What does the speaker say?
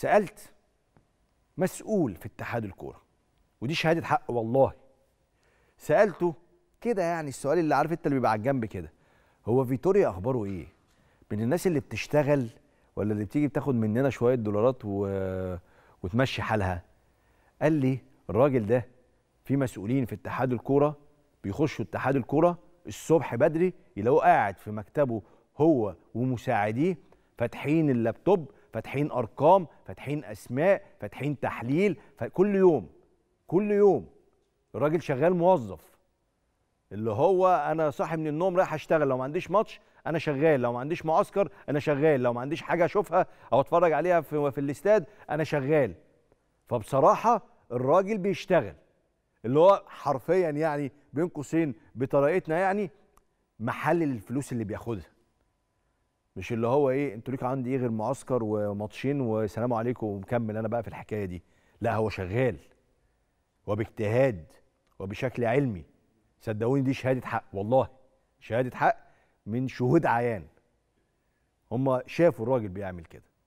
سالت مسؤول في اتحاد الكوره ودي شهاده حق والله سالته كده يعني السؤال اللي عارف انت اللي بيبقى على الجنب كده هو فيتوريا اخباره ايه من الناس اللي بتشتغل ولا اللي بتيجي بتاخد مننا شويه دولارات و... وتمشي حالها قال لي الراجل ده في مسؤولين في اتحاد الكوره بيخشوا اتحاد الكوره الصبح بدري يلاقوه قاعد في مكتبه هو ومساعديه فاتحين اللابتوب فاتحين ارقام فاتحين اسماء فاتحين تحليل كل يوم كل يوم الراجل شغال موظف اللي هو انا صاحي من النوم رايح اشتغل لو ما عنديش ماتش انا شغال لو ما عنديش معسكر انا شغال لو ما عنديش حاجه اشوفها او اتفرج عليها في, في الاستاد انا شغال فبصراحه الراجل بيشتغل اللي هو حرفيا يعني بين قوسين بطريقتنا يعني محلل الفلوس اللي بياخدها مش اللي هو ايه انتوا ليك عندي ايه غير معسكر وماتشين وسلام عليكم ومكمل انا بقى في الحكايه دي لا هو شغال وباجتهاد وبشكل علمي صدقوني دي شهاده حق والله شهاده حق من شهود عيان هم شافوا الراجل بيعمل كده